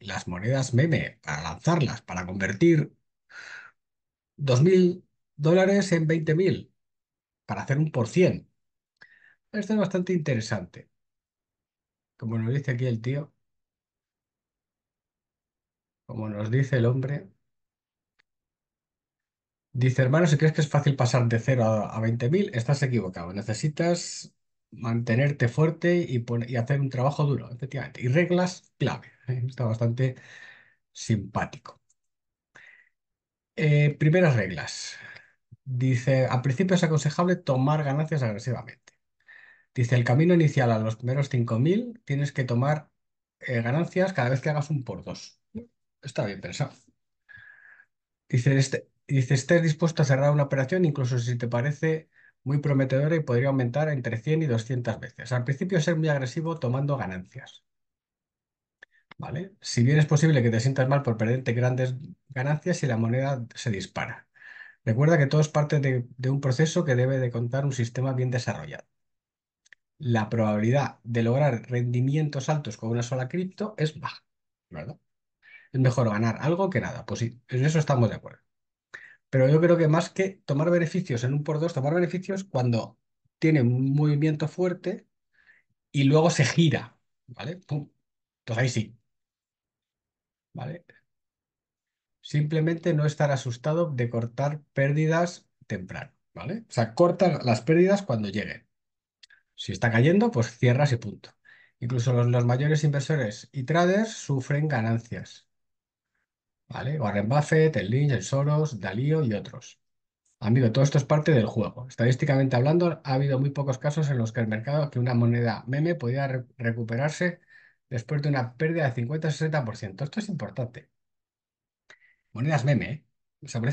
las monedas meme para lanzarlas, para convertir 2.000 dólares en 20.000, para hacer un por cien. Esto es bastante interesante. Como nos dice aquí el tío, como nos dice el hombre, dice, hermano, si crees que es fácil pasar de 0 a, 20.000, estás equivocado. Necesitas mantenerte fuerte y, y hacer un trabajo duro, efectivamente. Y reglas clave. Está bastante simpático. Eh, primeras reglas. Dice, al principio es aconsejable tomar ganancias agresivamente. Dice, el camino inicial a los primeros 5.000 tienes que tomar eh, ganancias cada vez que hagas un por dos. Está bien pensado. Dice, este, dice, estés dispuesto a cerrar una operación incluso si te parece muy prometedora y podría aumentar entre 100 y 200 veces. Al principio ser muy agresivo tomando ganancias. Si bien es posible que te sientas mal por perderte grandes ganancias si la moneda se dispara. Recuerda que todo es parte de, un proceso que debe de contar un sistema bien desarrollado. La probabilidad de lograr rendimientos altos con una sola cripto es baja, Es mejor ganar algo que nada, pues en eso estamos de acuerdo. Pero yo creo que más que tomar beneficios en un por dos, tomar beneficios cuando tiene un movimiento fuerte y luego se gira, ¿vale? Entonces ahí sí, ¿vale? Simplemente no estar asustado de cortar pérdidas temprano, ¿vale? O sea, corta las pérdidas cuando lleguen. Si está cayendo, pues cierras y punto. Incluso los, los mayores inversores y traders sufren ganancias, ¿vale? Warren Buffett, el Lynch, el Soros, Dalío y otros. Amigo, todo esto es parte del juego. Estadísticamente hablando, ha habido muy pocos casos en los que el mercado, que una moneda meme podía recuperarse después de una pérdida de 50-60%. Esto es importante. Monedas meme, ¿eh?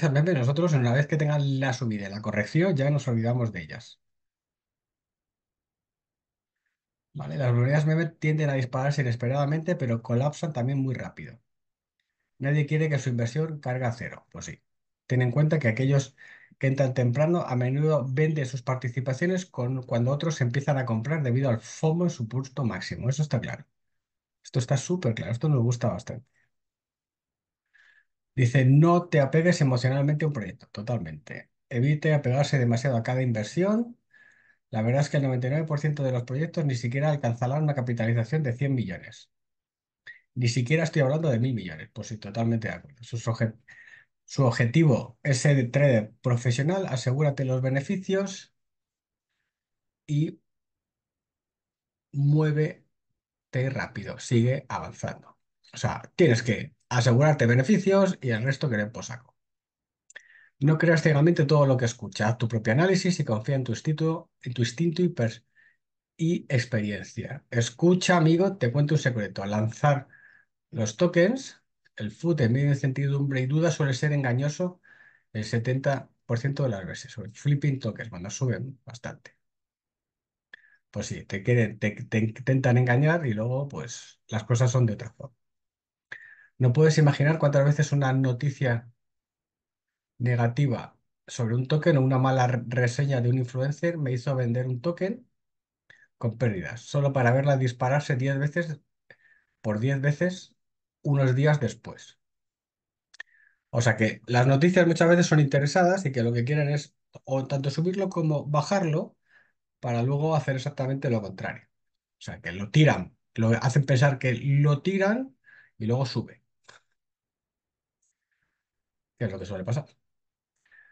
O meme, nosotros una vez que tengan la subida y la corrección, ya nos olvidamos de ellas. ¿Vale? Las monedas meme tienden a dispararse inesperadamente, pero colapsan también muy rápido. Nadie quiere que su inversión carga cero. Pues sí. Ten en cuenta que aquellos que entran temprano a menudo venden sus participaciones cuando otros empiezan a comprar debido al FOMO en su punto máximo. Eso está claro. Esto está súper claro, esto nos gusta bastante. Dice, no te apegues emocionalmente a un proyecto, totalmente. Evite apegarse demasiado a cada inversión. La verdad es que el 99% de los proyectos ni siquiera alcanzarán una capitalización de 100 millones. Ni siquiera estoy hablando de mil millones, pues sí, totalmente de acuerdo. su objetivo es ser trader profesional, asegúrate los beneficios y mueve rápido, sigue avanzando. O sea, tienes que asegurarte beneficios y el resto que posaco. No creas ciegamente todo lo que escuchas, haz tu propio análisis y confía en tu instinto, en tu instinto y, experiencia. Escucha, amigo, te cuento un secreto. Al lanzar los tokens, el foot en medio de incertidumbre y duda suele ser engañoso el 70% de las veces, sobre flipping tokens, cuando suben bastante pues sí, te, quieren, te, intentan engañar y luego pues las cosas son de otra forma. No puedes imaginar cuántas veces una noticia negativa sobre un token o una mala reseña de un influencer me hizo vender un token con pérdidas, solo para verla dispararse 10 veces por 10 veces unos días después. O sea que las noticias muchas veces son interesadas y que lo que quieren es o tanto subirlo como bajarlo para luego hacer exactamente lo contrario. O sea, que lo tiran, lo hacen pensar que lo tiran y luego sube. ¿Qué es lo que suele pasar.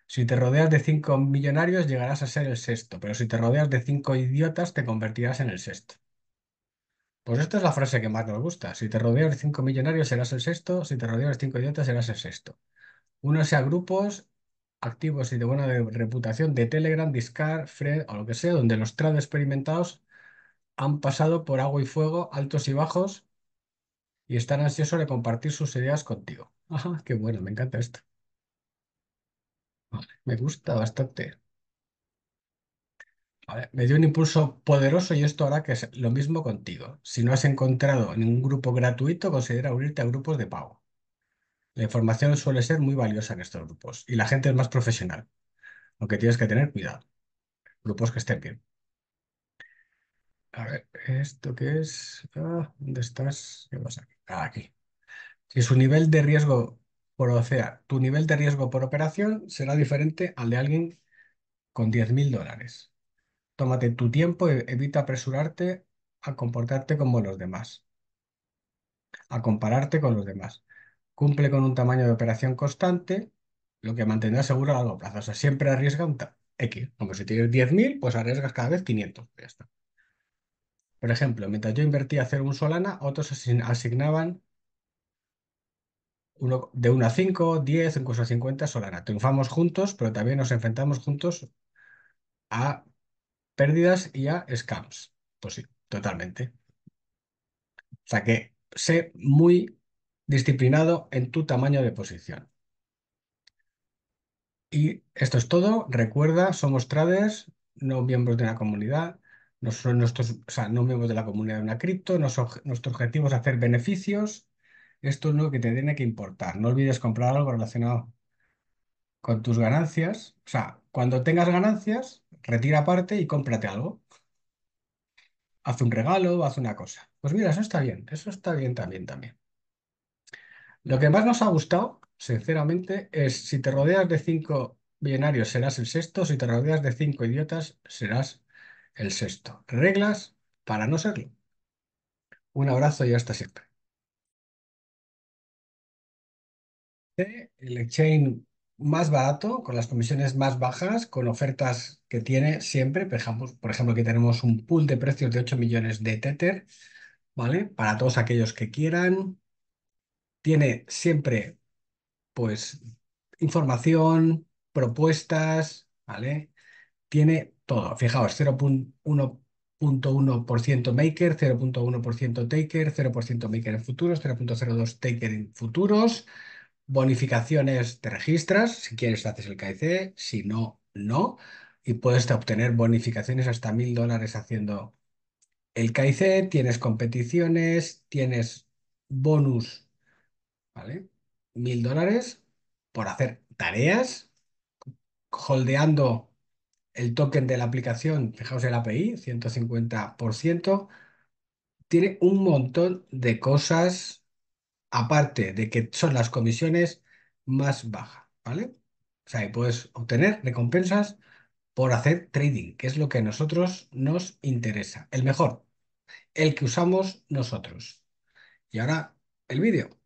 Si te rodeas de cinco millonarios, llegarás a ser el sexto, pero si te rodeas de cinco idiotas, te convertirás en el sexto. Pues esta es la frase que más nos gusta. Si te rodeas de cinco millonarios, serás el sexto. Si te rodeas de cinco idiotas, serás el sexto. Uno a grupos activos y de buena reputación de Telegram, Discard, Fred o lo que sea, donde los trades experimentados han pasado por agua y fuego, altos y bajos, y están ansiosos de compartir sus ideas contigo. Ajá, qué bueno, me encanta esto. me gusta bastante. me dio un impulso poderoso y esto hará que es lo mismo contigo. Si no has encontrado ningún grupo gratuito, considera unirte a grupos de pago. La información suele ser muy valiosa en estos grupos y la gente es más profesional, aunque tienes que tener cuidado. Grupos que estén bien. A ver, ¿esto qué es? Ah, ¿Dónde estás? ¿Qué pasa aquí? aquí. Si su nivel de riesgo por o sea, tu nivel de riesgo por operación será diferente al de alguien con 10.000 dólares. Tómate tu tiempo y evita apresurarte a comportarte como los demás, a compararte con los demás cumple con un tamaño de operación constante, lo que mantendrá seguro a largo plazo. O sea, siempre arriesga un X. Como si tienes 10.000, pues arriesgas cada vez 500. Ya está. Por ejemplo, mientras yo invertía un Solana, otros asignaban uno, de 1 a 5, 10, incluso 50 Solana. Triunfamos juntos, pero también nos enfrentamos juntos a pérdidas y a scams. Pues sí, totalmente. O sea que sé muy disciplinado en tu tamaño de posición. Y esto es todo. Recuerda, somos traders, no miembros de una comunidad, no, son nuestros, o sea, no miembros de la comunidad de una cripto, nuestro objetivo es hacer beneficios. Esto es lo que te tiene que importar. No olvides comprar algo relacionado con tus ganancias. O sea, cuando tengas ganancias, retira parte y cómprate algo. Haz un regalo, haz una cosa. Pues mira, eso está bien, eso está bien también, también. Lo que más nos ha gustado, sinceramente, es si te rodeas de cinco millonarios serás el sexto, si te rodeas de cinco idiotas serás el sexto. Reglas para no serlo. Un abrazo y hasta siempre. Este, el exchange más barato, con las comisiones más bajas, con ofertas que tiene siempre. Por ejemplo, por ejemplo aquí tenemos un pool de precios de 8 millones de Tether, ¿vale? Para todos aquellos que quieran tiene siempre pues información, propuestas, ¿vale? Tiene todo. Fijaos, 0.1% maker, 0.1% taker, 0% maker en futuros, 0.02 taker en futuros, bonificaciones te registras, si quieres haces el KIC, si no, no, y puedes obtener bonificaciones hasta mil dólares haciendo el KIC, tienes competiciones, tienes bonus ¿vale? Mil dólares por hacer tareas, holdeando el token de la aplicación, fijaos el API, 150%, tiene un montón de cosas, aparte de que son las comisiones más bajas, ¿vale? O sea, y puedes obtener recompensas por hacer trading, que es lo que a nosotros nos interesa, el mejor, el que usamos nosotros. Y ahora el vídeo.